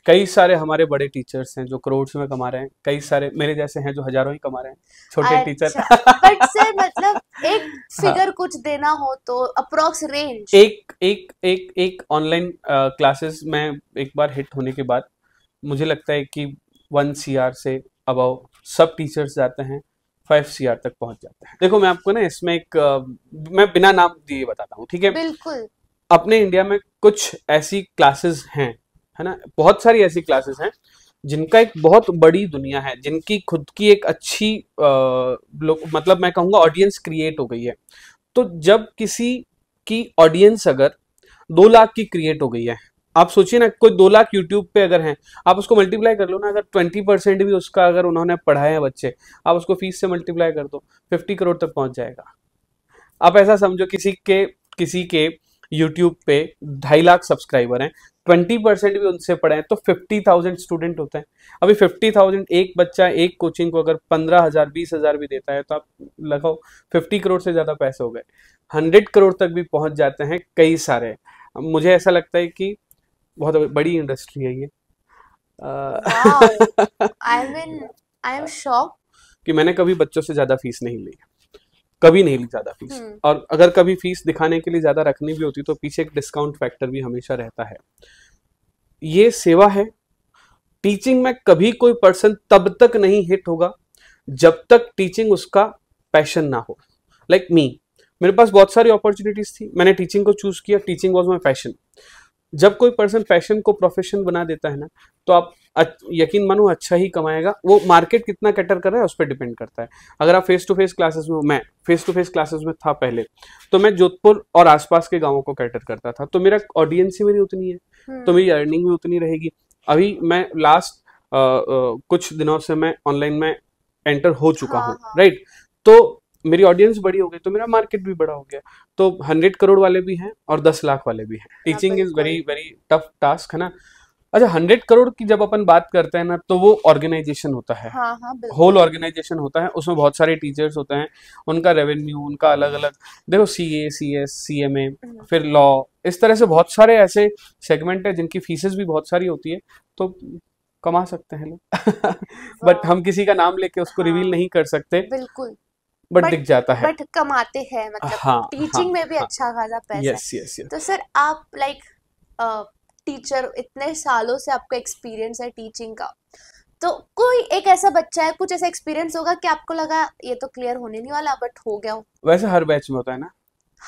Speaker 1: कई सारे हमारे बड़े टीचर्स हैं जो करोड़ में कमा रहे हैं कई सारे मेरे जैसे हैं जो हजारों ही कमा रहे हैं छोटे टीचर
Speaker 2: अच्छा, बट मतलब एक फिगर हाँ, कुछ देना हो तो अप्रोक्स रेंज
Speaker 1: एक एक एक एक ऑनलाइन क्लासेस में एक बार हिट होने के बाद मुझे लगता है कि वन सी आर से अबाउ सब टीचर्स जाते हैं फाइव सी आर तक पहुंच जाता है देखो मैं आपको ना इसमें एक मैं बिना नाम दिए बताता हूँ ठीक है बिल्कुल अपने इंडिया में कुछ ऐसी क्लासेस हैं है ना बहुत सारी ऐसी क्लासेस हैं जिनका एक बहुत बड़ी दुनिया है जिनकी खुद की एक अच्छी आ, मतलब मैं कहूंगा ऑडियंस क्रिएट हो गई है तो जब किसी की ऑडियंस अगर दो लाख की क्रिएट हो गई है आप सोचिए ना कोई दो लाख यूट्यूब पे अगर हैं आप उसको मल्टीप्लाई कर लो ना अगर ट्वेंटी परसेंट भी उसका अगर उन्होंने पढ़ाया है बच्चे आप उसको फीस से मल्टीप्लाई कर दो फिफ्टी करोड़ तक पहुंच जाएगा आप ऐसा समझो किसी के किसी के यूट्यूब पे ढाई लाख सब्सक्राइबर हैं ट्वेंटी परसेंट भी उनसे पढ़े हैं तो फिफ्टी थाउजेंड स्टूडेंट होते हैं अभी फिफ्टी थाउजेंड एक बच्चा एक कोचिंग को अगर पंद्रह हजार बीस हजार भी देता है तो आप लगाओ फिफ्टी करोड़ से ज़्यादा पैसे हो गए हंड्रेड करोड़ तक भी पहुंच जाते हैं कई सारे मुझे ऐसा लगता है कि बहुत बड़ी इंडस्ट्री है ये
Speaker 2: I mean I am shock
Speaker 1: कि मैंने कभी बच्चों से ज्यादा फीस नहीं ली कभी नहीं ली ज्यादा फीस hmm. और अगर कभी फीस दिखाने के लिए ज्यादा रखनी भी होती तो पीछे एक डिस्काउंट फैक्टर भी हमेशा रहता है ये सेवा है टीचिंग में कभी कोई पर्सन तब तक नहीं हिट होगा जब तक टीचिंग उसका पैशन ना हो लाइक like मी मेरे पास बहुत सारी अपॉर्चुनिटीज थी मैंने टीचिंग को चूज किया टीचिंग वॉज माई पैशन जब कोई पर्सन पैशन को प्रोफेशन बना देता है ना तो आप यकीन मानो अच्छा ही कमाएगा वो मार्केट कितना कैटर कर रहा है उस पर डिपेंड करता है अगर आप फेस टू फेस क्लासेस में मैं फेस टू फेस क्लासेस में था पहले तो मैं जोधपुर और आसपास के गांवों को कैटर करता था तो मेरा ऑडियंस ही मेरी उतनी है हम्म। तो मेरी अर्निंग भी उतनी रहेगी अभी मैं लास्ट आ, आ, कुछ दिनों से मैं ऑनलाइन में एंटर हो चुका हाँ, हूँ राइट हाँ। तो मेरी ऑडियंस बड़ी हो गई तो मेरा मार्केट भी बड़ा हो गया तो हंड्रेड करोड़ वाले भी हैं और दस लाख वाले भी हैं teaching is very very tough task है ना अच्छा हंड्रेड करोड़ की जब अपन बात करते हैं ना तो वो ऑर्गेनाइजेशन होता है होल हाँ, होल हाँ, ऑर्गेनाइजेशन होता है उसमें बहुत सारे टीचर्स होते हैं उनका रेवेन्यू उनका अलग अलग देखो सी ए C S C M A फिर लॉ इस तरह से बहुत सारे ऐसे सेगमेंट है जिनकी फीसेस भी बहुत सारी होती है तो कमा सकते हैं लोग बट हाँ। हम किसी का नाम लेके उसको हाँ, रिवील नहीं कर सकते बिल्कुल बट दिख जाता है बट
Speaker 2: कमाते हैं मतलब हाँ, टीचिंग हाँ, में भी हाँ, अच्छा खासा पैसा यस यस यस तो सर आप लाइक टीचर इतने सालों से आपका एक्सपीरियंस है टीचिंग का तो कोई एक ऐसा बच्चा है कुछ ऐसा एक्सपीरियंस होगा कि आपको लगा ये तो क्लियर होने नहीं वाला बट हो गया हो
Speaker 1: वैसे हर बैच में होता है ना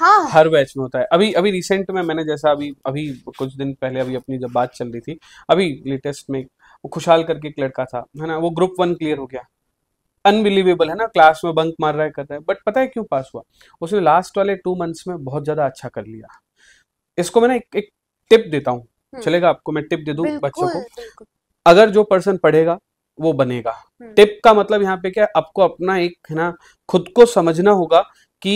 Speaker 1: हाँ हर बैच में होता है अभी अभी रिसेंट में मैंने जैसा अभी अभी कुछ दिन पहले अभी अपनी जब बात चल रही थी अभी लेटेस्ट में खुशहाल करके एक लड़का था है ना वो ग्रुप वन क्लियर हो गया अनबिलीवेबल है ना क्लास में बंक मार रहा है कर रहा है बट पता है क्यों पास हुआ उसने लास्ट वाले टू मंथ्स में बहुत ज्यादा अच्छा कर लिया इसको मैं ना एक, एक टिप देता हूँ हम्म। चलेगा आपको मैं टिप दे दू बच्चों को अगर जो पर्सन पढ़ेगा वो बनेगा टिप हम्म। का मतलब यहाँ पे क्या आपको अपना एक है ना खुद को समझना होगा कि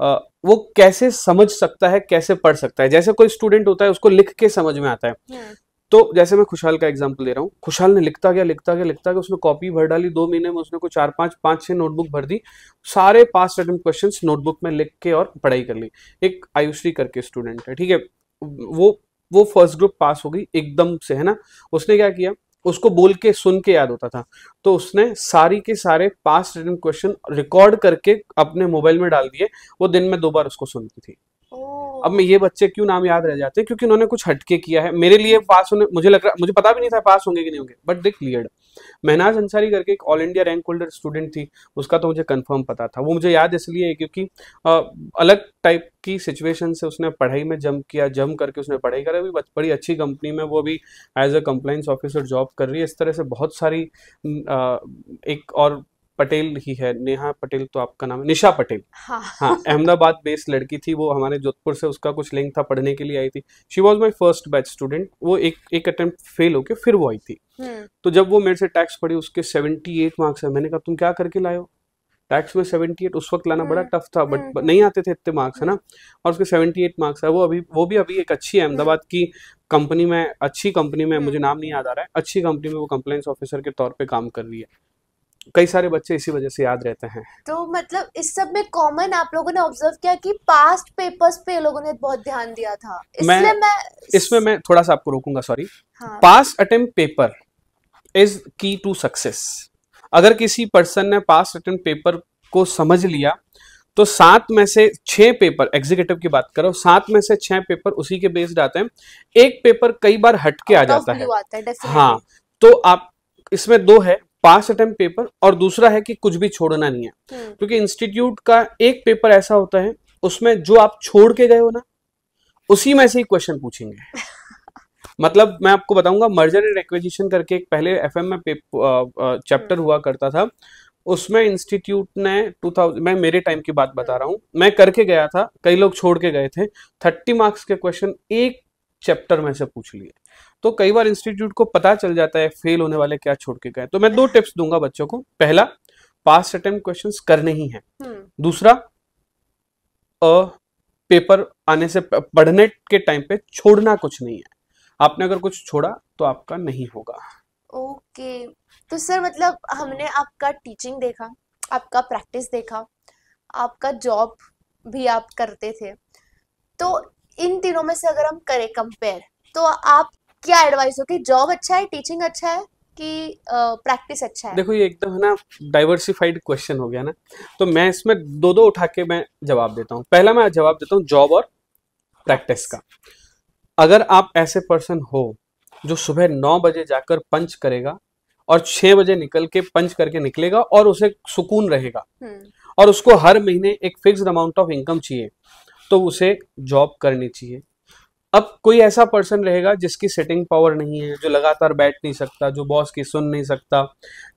Speaker 1: वो कैसे समझ सकता है कैसे पढ़ सकता है जैसे कोई स्टूडेंट होता है उसको लिख के समझ में आता है हम्म। तो जैसे मैं खुशहाल का एग्जाम्पल दे रहा हूँ खुशहाल ने लिखता गया लिखता गया लिखता गया उसने कॉपी भर डाली दो महीने में उसने को चार पाँच पाँच छह नोटबुक भर दी सारे पास अटेम्प्ट क्वेश्चन नोटबुक में लिख के और पढ़ाई कर ली एक आयुश्री करके स्टूडेंट है ठीक है वो वो फर्स्ट ग्रुप पास हो गई एकदम से है ना उसने क्या किया उसको बोल के सुन के याद होता था तो उसने सारी के सारे पास रिटर्न क्वेश्चन रिकॉर्ड करके अपने मोबाइल में डाल दिए वो दिन में दो बार उसको सुनती थी अब मैं ये बच्चे क्यों नाम याद रह जाते हैं क्योंकि उन्होंने कुछ हटके किया है मेरे लिए पास होने मुझे लग रहा मुझे पता भी नहीं था पास होंगे कि नहीं होंगे but they clear Mahnaz Ansari करके एक all India rank holder student थी उसका तो मुझे कंफर्म पता था वो मुझे याद इसलिए है क्योंकि आ, अलग टाइप की सिचुएशन से उसने पढ़ाई में जम किया जम करके उसने पढ़ाई करा अभी बड़ी अच्छी कंपनी में वो अभी as a compliance officer job कर रही है इस तरह से बहुत सारी आ, एक और पटेल ही है नेहा पटेल तो आपका नाम है निशा पटेल हाँ, हाँ अहमदाबाद बेस्ड लड़की थी वो हमारे जोधपुर से उसका कुछ लिंक था पढ़ने के लिए आई थी she was my first batch student वो एक एक अटेम्प्ट फेल होके फिर वो आई थी हम्म। तो जब वो मेरे से टैक्स पढ़ी उसके सेवेंटी एट मार्क्स है मैंने कहा तुम क्या करके लाए हो टैक्स में सेवेंटी एट उस वक्त लाना बड़ा टफ हम्म। था बट हम्म। नहीं आते थे इतने मार्क्स है ना और उसके सेवेंटी एट मार्क्स है वो अभी वो भी अभी एक अच्छी अहमदाबाद की कंपनी में अच्छी कंपनी में मुझे नाम नहीं याद आ रहा है अच्छी कंपनी में वो कंप्लेंस ऑफिसर के तौर पर काम कर रही है कई सारे बच्चे इसी वजह से याद रहते हैं
Speaker 2: तो मतलब इस सब में कॉमन आप लोगों ने ऑब्जर्व किया कि पास्ट पेपर्स पे लोगों ने बहुत ध्यान दिया था मैं, मैं
Speaker 1: इसमें मैं थोड़ा सा आपको रोकूंगा sorry past attempt paper is key to success अगर किसी पर्सन ने पास्ट अटेम्प्ट पेपर को समझ लिया तो सात में से छह पेपर एग्जीक्यूटिव की बात करो सात में से छह पेपर उसी के बेस्ड आते हैं एक पेपर कई बार हटके आ जाता है, है हाँ तो आप इसमें दो है पास अटेम्प्ट पेपर और दूसरा है कि कुछ भी छोड़ना नहीं है हम्म। क्योंकि इंस्टीट्यूट का एक पेपर ऐसा होता है उसमें जो आप छोड़ के गए हो ना उसी में से ही क्वेश्चन पूछेंगे मतलब मैं आपको बताऊंगा मर्जर एंड एक्विजिशन करके एक पहले एफ में चैप्टर हम्म। हुआ करता था उसमें इंस्टीट्यूट ने 2000 मैं मेरे टाइम की बात बता रहा हूँ मैं करके गया था कई लोग छोड़ के गए थे थर्टी मार्क्स के क्वेश्चन एक चैप्टर में से पूछ लिए तो कई बार इंस्टीट्यूट को पता चल जाता है फेल होने वाले क्या छोड़ के गए तो मैं दो टिप्स दूंगा बच्चों को पहला पास अटेम्प्ट क्वेश्चन करने ही है हम्म। दूसरा अ पेपर आने से पढ़ने के टाइम पे छोड़ना कुछ नहीं है आपने अगर कुछ छोड़ा तो आपका नहीं होगा
Speaker 2: ओके तो सर मतलब हमने आपका टीचिंग देखा आपका प्रैक्टिस देखा आपका जॉब भी आप करते थे तो इन तीनों में से अगर हम करें कंपेयर तो आप क्या एडवाइस हो कि जॉब अच्छा है टीचिंग अच्छा है कि प्रैक्टिस अच्छा है देखो
Speaker 1: ये एकदम तो है ना डाइवर्सिफाइड क्वेश्चन हो गया ना तो मैं इसमें दो दो उठा के मैं जवाब देता हूँ पहला मैं जवाब देता हूँ जॉब और प्रैक्टिस का अगर आप ऐसे पर्सन हो जो सुबह नौ बजे जाकर पंच करेगा और छह बजे निकल के पंच करके निकलेगा और उसे सुकून रहेगा हम्म। और उसको हर महीने एक फिक्स्ड अमाउंट ऑफ इनकम चाहिए तो उसे जॉब करनी चाहिए अब कोई ऐसा पर्सन रहेगा जिसकी सेटिंग पावर नहीं है जो लगातार बैठ नहीं सकता जो बॉस की सुन नहीं सकता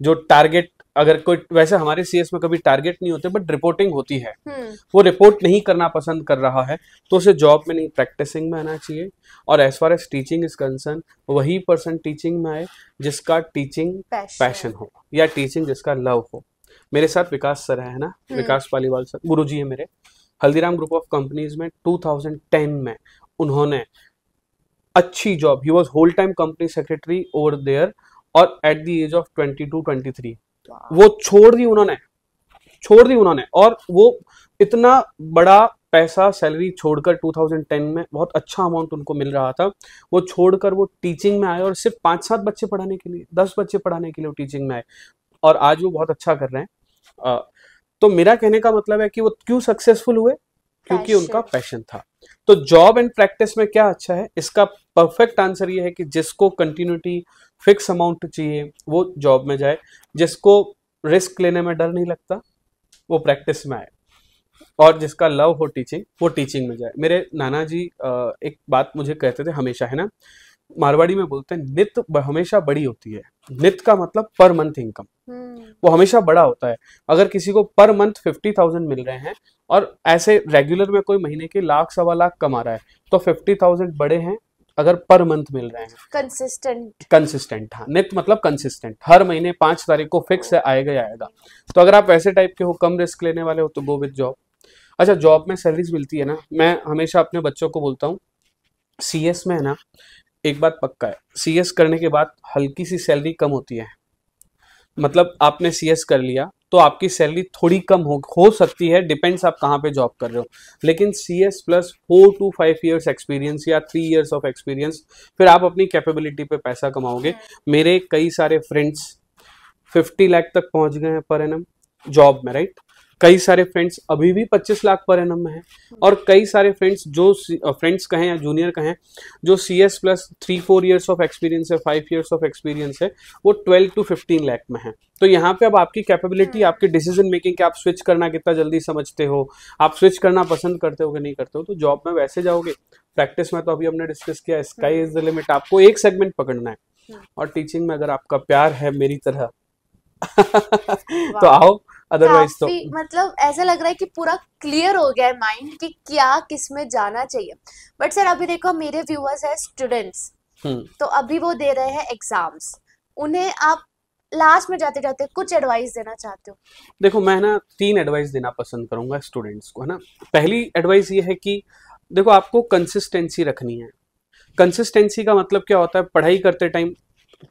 Speaker 1: जो टारगेट अगर कोई वैसे हमारे सीएस में कभी टारगेट नहीं होते बट रिपोर्टिंग होती है हम्म। वो रिपोर्ट नहीं करना पसंद कर रहा है तो उसे जॉब में नहीं प्रैक्टिसिंग में आना चाहिए और as far as teaching is concern वही पर्सन टीचिंग में आए जिसका टीचिंग पैशन हो या टीचिंग जिसका लव हो मेरे साथ विकास सर है ना हम्म। विकास पालीवाल सर गुरु है मेरे हल्दीराम ग्रुप ऑफ कंपनीज में 2010 में उन्होंने अच्छी job he was whole time company secretary over there और at the age of twenty two twenty three वो छोड़ दी उन्होंने छोड़ दी उन्होंने और वो इतना बड़ा पैसा सैलरी छोड़कर 2010 में बहुत अच्छा अमाउंट उनको मिल रहा था वो छोड़कर वो टीचिंग में आए और सिर्फ पांच सात बच्चे पढ़ाने के लिए दस बच्चे पढ़ाने के लिए वो टीचिंग में आए और आज वो बहुत अच्छा कर रहे हैं तो मेरा कहने का मतलब है कि वो क्यों सक्सेसफुल हुए क्योंकि उनका पैशन था तो जॉब एंड प्रैक्टिस में क्या अच्छा है इसका परफेक्ट आंसर ये है कि जिसको कंटिन्यूटी फिक्स अमाउंट चाहिए वो जॉब में जाए जिसको रिस्क लेने में डर नहीं लगता वो प्रैक्टिस में आए और जिसका लव हो टीचिंग वो टीचिंग में जाए मेरे नाना जी एक बात मुझे कहते थे हमेशा है ना मारवाड़ी में बोलते हैं नित हमेशा बड़ी होती है नित का मतलब पर मंथ इनकम हम्म। वो हमेशा बड़ा होता है अगर किसी को पर मंथ फिफ्टी थाउजेंड मिल रहे हैं और ऐसे रेगुलर में कोई महीने के लाख सवा लाख कमा रहा है तो फिफ्टी थाउजेंड बड़े हैं अगर पर मंथ मिल रहे
Speaker 2: हैं कंसिस्टेंट
Speaker 1: कंसिस्टेंट हाँ नित मतलब कंसिस्टेंट हर महीने पांच तारीख को फिक्स है आएगा ही आएगा तो अगर आप ऐसे टाइप के हो कम रिस्क लेने वाले हो तो गो विद जॉब अच्छा जॉब में सैलरीज मिलती है ना मैं हमेशा अपने बच्चों को बोलता हूँ सी में है ना एक बात पक्का है सी करने के बाद हल्की सी सैलरी कम होती है मतलब आपने सी कर लिया तो आपकी सैलरी थोड़ी कम हो हो सकती है डिपेंड्स आप कहाँ पे जॉब कर रहे हो लेकिन C S plus four to five years experience या थ्री ईयर्स ऑफ एक्सपीरियंस फिर आप अपनी कैपेबिलिटी पे पैसा कमाओगे मेरे कई सारे फ्रेंड्स फिफ्टी लाख तक पहुँच गए हैं पर एन जॉब में राइट कई सारे फ्रेंड्स अभी भी 25 लाख पर एन में हैं और कई सारे फ्रेंड्स जो फ्रेंड्स कहें या जूनियर कहें जो C S plus three four years of experience है फाइव ईयर्स ऑफ एक्सपीरियंस है वो ट्वेल्व टू फिफ्टीन लाख में है तो यहाँ पे अब आपकी कैपेबिलिटी आपकी डिसीजन मेकिंग के आप स्विच करना कितना जल्दी समझते हो आप स्विच करना पसंद करते हो कि नहीं करते हो तो जॉब में वैसे जाओगे प्रैक्टिस में तो अभी हमने डिस्कस किया स्काई इज द लिमिट आपको एक सेगमेंट पकड़ना है हाँ। और टीचिंग में अगर आपका प्यार है मेरी तरह तो आओ अदरवाइज तो
Speaker 2: मतलब ऐसा लग रहा है कि पूरा क्लियर हो गया है माइंड कि क्या किस में जाना चाहिए बट सर अभी देखो मेरे व्यूअर्स है स्टूडेंट्स तो अभी वो दे रहे हैं एग्जाम्स उन्हें आप लास्ट में जाते जाते कुछ एडवाइस देना चाहते हो
Speaker 1: देखो मैं ना तीन एडवाइस देना पसंद करूंगा स्टूडेंट्स को है ना पहली एडवाइस ये है कि देखो आपको कंसिस्टेंसी रखनी है कंसिस्टेंसी का मतलब क्या होता है पढ़ाई करते टाइम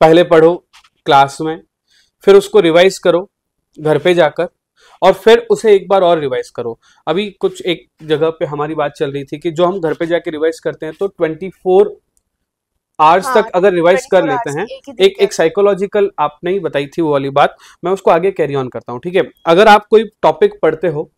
Speaker 1: पहले पढ़ो क्लास में फिर उसको रिवाइज करो घर पे जाकर और फिर उसे एक बार और रिवाइज करो अभी कुछ एक जगह पे हमारी बात चल रही थी कि जो हम घर पे जाके रिवाइज करते हैं तो 24 फोर आवर्स हाँ, तक अगर रिवाइज कर लेते हैं एक एक साइकोलॉजिकल आपने ही बताई थी वो वाली बात मैं उसको आगे कैरी ऑन करता हूँ ठीक है अगर आप कोई टॉपिक पढ़ते हो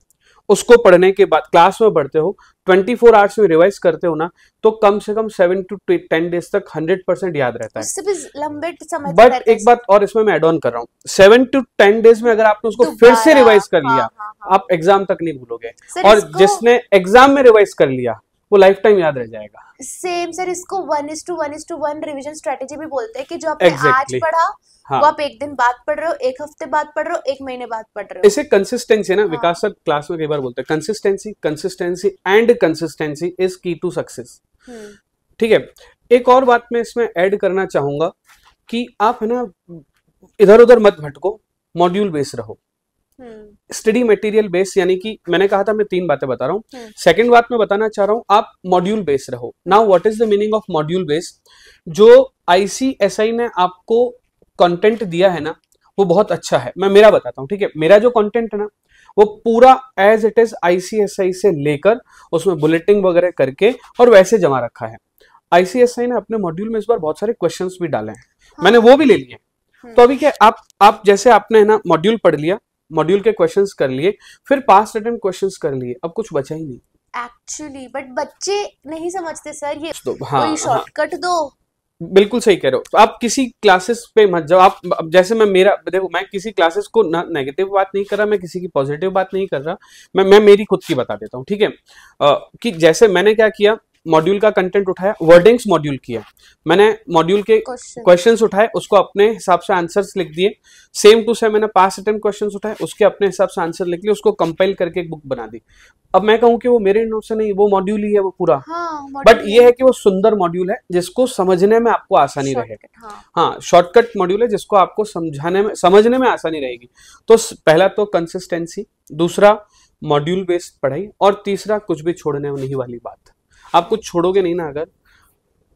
Speaker 1: उसको पढ़ने के बाद क्लास में बढ़ते हो 24 फोर आवर्स में रिवाइज करते हो ना तो कम से कम सेवन टू टेन डेज तक 100 परसेंट याद रहता
Speaker 2: है बट एक
Speaker 1: बात और इसमें मैं एड ऑन कर रहा हूँ सेवन टू टेन डेज में अगर आपने उसको फिर से रिवाइज कर लिया हाँ, हाँ, हाँ. आप एग्जाम तक नहीं भूलोगे और जिसने एग्जाम में रिवाइज कर लिया वो लाइफ टाइम याद रह जाएगा
Speaker 2: सेम सर इसको one is two one is two one revision strategy भी बोलते हैं कि जो आपने exactly. आज पढ़ा हाँ. वो आप एक दिन बाद पढ़ रहे हो एक हफ्ते बाद पढ़ रहे हो एक महीने बाद पढ़ रहे हो इसे
Speaker 1: कंसिस्टेंसी ना हाँ. विकास सर क्लास में कई बार बोलते हैं consistency consistency and consistency is key to success ठीक है एक और बात मैं इसमें ऐड करना चाहूंगा कि आप है ना इधर उधर मत भटको मॉड्यूल बेस रहो स्टडी मटेरियल बेस यानी कि मैंने कहा था मैं तीन बातें बता रहा हूँ सेकंड हम्म। बात मैं बताना चाह रहा हूँ आप मॉड्यूल बेस रहो now what is the meaning of module base जो आईसीएसआई ने आपको कंटेंट दिया है ना वो बहुत अच्छा है मैं मेरा बताता हूँ ठीक है मेरा जो कंटेंट है ना वो पूरा एज इट इज आईसीएसआई से लेकर उसमें बुलेटिंग वगैरह करके और वैसे जमा रखा है आईसीएसआई ने अपने मॉड्यूल में इस बार बहुत सारे क्वेश्चन भी डाले हैं हाँ। मैंने वो भी ले लिए हम्म। तो अभी क्या आप आप जैसे आपने है ना मॉड्यूल पढ़ लिया मॉड्यूल के क्वेश्चंस कर लिए फिर पास्ट अटेम्प्ट क्वेश्चंस कर लिए अब कुछ बचा ही नहीं
Speaker 2: एक्चुअली बट बच्चे नहीं समझते सर ये तो, हाँ, कोई शॉर्टकट हाँ, दो
Speaker 1: बिल्कुल सही कह रहे हो आप किसी क्लासेस पे मत जाओ आप जैसे मैं मेरा देखो मैं किसी क्लासेस को नेगेटिव बात नहीं कर रहा मैं किसी की पॉजिटिव बात नहीं कर रहा मैं मैं मेरी खुद की बता देता हूँ ठीक है कि जैसे मैंने क्या किया मॉड्यूल का कंटेंट उठाया वर्डिंग्स मॉड्यूल किया मैंने मॉड्यूल के क्वेश्चन उठाए उसको अपने हिसाब से आंसर्स लिख दिए सेम टू सेम मैंने पास अटेम्प्ट क्वेश्चन उठाए उसके अपने हिसाब से आंसर लिख लिए उसको कंपाइल करके एक बुक बना दी अब मैं कहूँ कि वो मेरे नोट से नहीं वो मॉड्यूल ही है वो पूरा हाँ, बट ये है कि वो सुंदर मॉड्यूल है जिसको समझने में आपको आसानी रहेगी हाँ शॉर्टकट हाँ, मॉड्यूल है जिसको आपको समझाने में समझने में आसानी रहेगी तो पहला तो कंसिस्टेंसी दूसरा मॉड्यूल बेस्ड पढ़ाई और तीसरा कुछ भी छोड़ने नहीं वाली बात आप कुछ छोड़ोगे नहीं ना अगर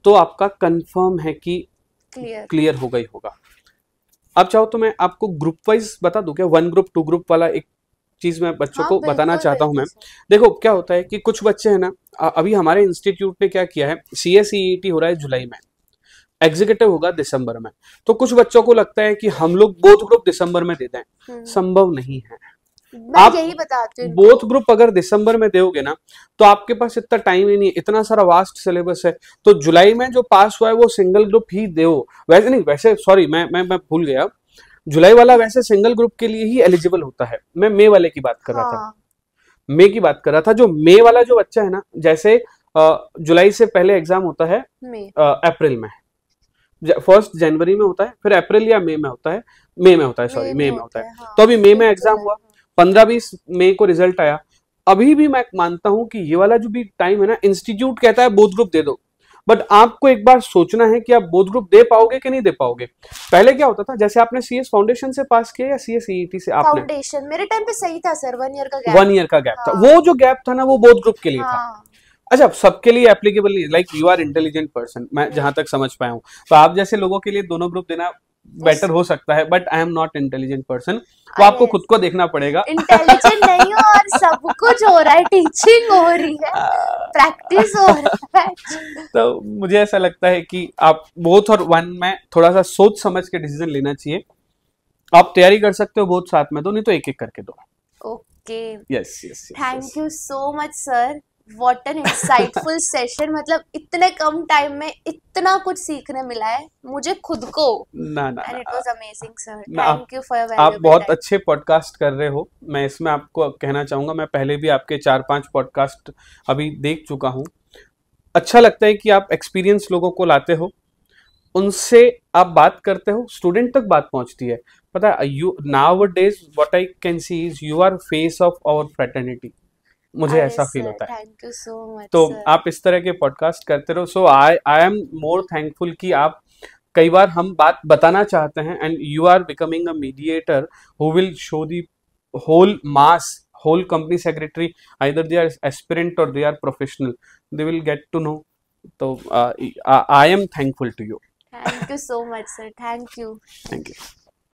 Speaker 1: तो आपका कंफर्म है कि क्लियर हो गई होगा अब चाहो तो मैं आपको ग्रुप वाइज बता दू क्या वन ग्रुप टू ग्रुप वाला एक चीज मैं बच्चों हाँ, को बताना चाहता हूँ मैं देखो क्या होता है कि कुछ बच्चे हैं ना अभी हमारे इंस्टीट्यूट ने क्या किया है सी एस e e हो रहा है जुलाई में एग्जीक्यूटिव होगा दिसंबर में तो कुछ बच्चों को लगता है कि हम लोग बोथ ग्रुप दिसंबर में देते हैं हम्म। संभव नहीं है
Speaker 2: मैं आप यही बताती
Speaker 1: बोथ ग्रुप अगर दिसंबर में दोगे ना तो आपके पास इतना टाइम ही नहीं है इतना सारा वास्ट सिलेबस है तो जुलाई में जो पास हुआ है वो सिंगल ग्रुप ही दो वैसे नहीं वैसे सॉरी मैं मैं मैं भूल गया जुलाई वाला वैसे सिंगल ग्रुप के लिए ही एलिजिबल होता है मैं मई वाले की बात कर रहा था मई हाँ। की बात कर रहा था जो मई वाला जो बच्चा है ना जैसे जुलाई से पहले एग्जाम होता है अप्रैल में फर्स्ट जनवरी में होता है फिर अप्रैल या मई में होता है मई में होता है सॉरी मई में होता है हाँ, तो अभी मई में एग्जाम हुआ हाँ। पंद्रह बीस मई को रिजल्ट आया अभी भी मैं मानता हूं कि ये वाला जो भी टाइम है ना इंस्टीट्यूट कहता है बोध ग्रुप दे दो बट आपको एक बार सोचना है कि आप बोध ग्रुप दे पाओगे कि नहीं दे पाओगे पहले क्या होता था जैसे आपने सीएस फाउंडेशन से पास किया या सीएस सीईटी e e से आपने
Speaker 2: फाउंडेशन मेरे टाइम पे सही था सर वन ईयर का गैप वन
Speaker 1: ईयर का गैप हाँ। था वो जो गैप था ना वो बोध ग्रुप के लिए हाँ। था अच्छा सबके लिए एप्लीकेबल नहीं like you are intelligent person मैं जहां तक समझ पाया हूँ तो आप जैसे लोगों के लिए दोनों ग्रुप देना बेटर हो सकता है but I am not intelligent person तो आपको खुद को देखना पड़ेगा इंटेलिजेंट
Speaker 2: नहीं और सब कुछ हो रहा है टीचिंग हो रही है प्रैक्टिस हो रहा है
Speaker 1: तो मुझे ऐसा लगता है कि आप बोथ और वन में थोड़ा सा सोच समझ के डिसीजन लेना चाहिए आप तैयारी कर सकते हो बोथ साथ में दो तो नहीं तो एक एक करके दो okay yes yes
Speaker 2: thank you so much sir what an insightful session मतलब इतने कम टाइम में इतना कुछ सीखने मिला है मुझे खुद को ना ना and it was amazing sir thank you for your आप बहुत time.
Speaker 1: अच्छे पॉडकास्ट कर रहे हो मैं इसमें आपको कहना चाहूंगा मैं पहले भी आपके चार पांच पॉडकास्ट अभी देख चुका हूं अच्छा लगता है कि आप एक्सपीरियंस लोगों को लाते हो उनसे आप बात करते हो स्टूडेंट तक बात पहुंचती है पता है you nowadays what I can see is you are face of our fraternity मुझे ऐसा फील होता
Speaker 2: है थैंक यू सो मच तो
Speaker 1: आप इस तरह के पॉडकास्ट करते रहो सो आई आई एम मोर थैंकफुल कि आप कई बार हम बात बताना चाहते हैं and you are becoming a mediator who will show the whole mass whole company secretary either they are aspirant और they are professional they will get to know तो I am thankful to you
Speaker 2: thank you so much sir thank you
Speaker 1: thank you